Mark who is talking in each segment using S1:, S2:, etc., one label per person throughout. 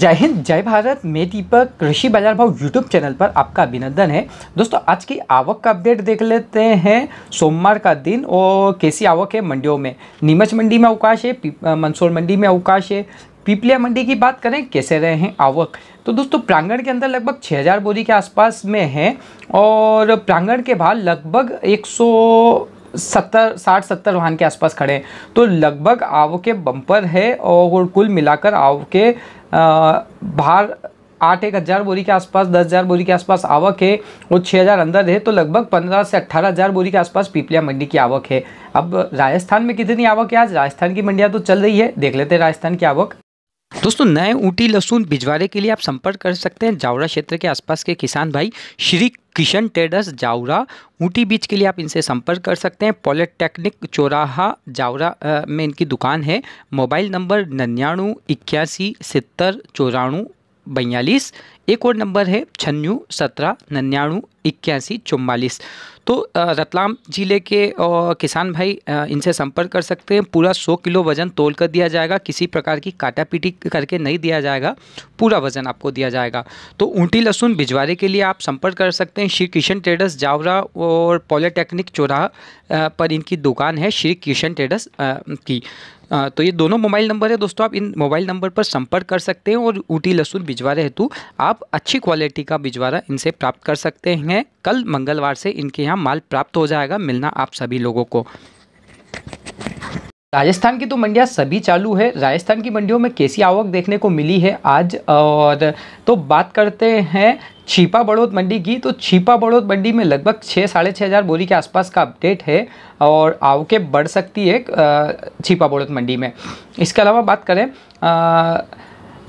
S1: जय हिंद जय भारत मैं दीपक कृषि बाजार भाव यूट्यूब चैनल पर आपका अभिनंदन है दोस्तों आज की आवक का अपडेट देख लेते हैं सोमवार का दिन और कैसी आवक है मंडियों में नीमच मंडी में अवकाश है मंसूर मंडी में अवकाश है पीपलिया मंडी की बात करें कैसे रहे हैं आवक तो दोस्तों प्रांगण के अंदर लगभग 6000 बोरी के आसपास में है और प्रांगण के बाहर लगभग एक सत्तर साठ सत्तर वाहन के आसपास खड़े हैं तो लगभग के बम्पर है और कुल मिलाकर आव के भार आठ एक हज़ार बोरी के आसपास दस हज़ार बोरी के आसपास आवक है और छः हज़ार अंदर है तो लगभग पंद्रह से अट्ठारह हज़ार बोरी के आसपास पीपलिया मंडी की आवक है अब राजस्थान में कितनी आवक है आज राजस्थान की मंडियाँ तो चल रही है देख लेते हैं राजस्थान की आवक दोस्तों नए ऊटी लहसुन भिजवाड़े के लिए आप संपर्क कर सकते हैं जावरा क्षेत्र के आसपास के किसान भाई श्री किशन टेडर्स जावरा ऊटी बीच के लिए आप इनसे संपर्क कर सकते हैं पॉलिटेक्निक चौराहा जावरा में इनकी दुकान है मोबाइल नंबर नन्याणू इक्यासी सितर चौराणु बयालीस एक और नंबर है छन्नू सत्रह नन्याणू इक्यासी चौवालीस तो रतलाम ज़िले के किसान भाई इनसे संपर्क कर सकते हैं पूरा 100 किलो वज़न तोल कर दिया जाएगा किसी प्रकार की काटा पीटी करके नहीं दिया जाएगा पूरा वज़न आपको दिया जाएगा तो ऊँटी लहसुन भिजवारे के लिए आप संपर्क कर सकते हैं श्री किशन ट्रेडर्स जावरा और पॉलीटेक्निक चौराह पर इनकी दुकान है श्री किशन ट्रेडर्स की तो ये दोनों मोबाइल नंबर है दोस्तों आप इन मोबाइल नंबर पर संपर्क कर सकते हैं और ऊँटी लहसुन भिजवारे हेतु आप आप अच्छी क्वालिटी का बिजवारा इनसे प्राप्त कर सकते हैं कल मंगलवार से इनके यहाँ माल प्राप्त हो जाएगा मिलना आप सभी लोगों को राजस्थान की तो मंडियाँ सभी चालू है राजस्थान की मंडियों में कैसी आवक देखने को मिली है आज और तो बात करते हैं छिपा बड़ोद मंडी की तो छिपा बड़ोद मंडी में लगभग छः साढ़े छः हज़ार बोरी के आसपास का अपडेट है और आवकें बढ़ सकती है छिपा बड़ोद मंडी में इसके अलावा बात करें आ,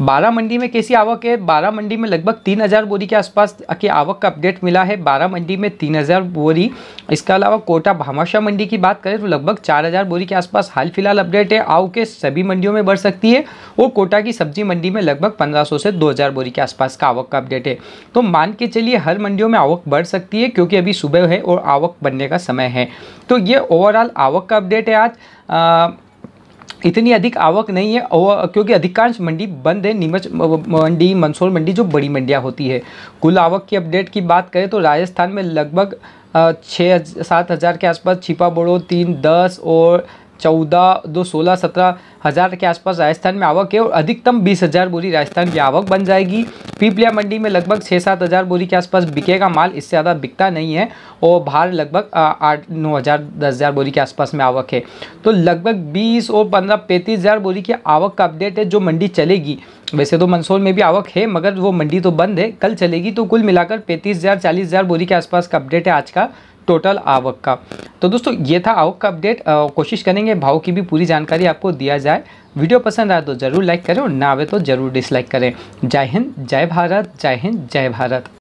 S1: बारह मंडी में कैसी आवक है बारह मंडी में लगभग तीन हज़ार बोरी के आसपास की आवक का अपडेट मिला है बारह मंडी में तीन हज़ार बोरी इसके अलावा कोटा भामाशाह मंडी की बात करें तो लगभग चार हज़ार बोरी के आसपास हाल फिलहाल अपडेट है आव के सभी मंडियों में बढ़ सकती है और कोटा की सब्जी मंडी में लगभग पंद्रह सौ से दो हज़ार बोरी के आसपास का आवक का अपडेट है तो मान के चलिए हर मंडियों में आवक बढ़ सकती है क्योंकि अभी सुबह है और आवक बनने का समय है तो ये ओवरऑल आवक का अपडेट है आज इतनी अधिक आवक नहीं है और क्योंकि अधिकांश मंडी बंद है नीमच मंडी मंसूर मंडी जो बड़ी मंडियां होती है कुल आवक की अपडेट की बात करें तो राजस्थान में लगभग छः सात हज़ार के आसपास छिपा बड़ो तीन दस और चौदह दो सोलह सत्रह हज़ार के आसपास राजस्थान में आवक है और अधिकतम बीस हज़ार बोरी राजस्थान की आवक बन जाएगी पीपलिया मंडी में लगभग छः सात हज़ार बोरी के आसपास बिकेगा माल इससे ज़्यादा बिकता नहीं है और बाहर लगभग आठ नौ हज़ार दस हज़ार बोरी के आसपास में आवक है तो लगभग बीस और पंद्रह पैंतीस हज़ार बोरी की आवक का अपडेट है जो मंडी चलेगी वैसे तो मंदसौर में भी आवक है मगर वो मंडी तो बंद है कल चलेगी तो कुल मिलाकर पैंतीस हज़ार चालीस हज़ार बोरी के आसपास का अपडेट है आज का टोटल आवक का तो दोस्तों ये था आवक का अपडेट कोशिश करेंगे भाव की भी पूरी जानकारी आपको दिया जाए वीडियो पसंद आए तो ज़रूर लाइक करें और ना आवे तो ज़रूर डिसलाइक करें जय हिंद जय भारत जय हिंद जय भारत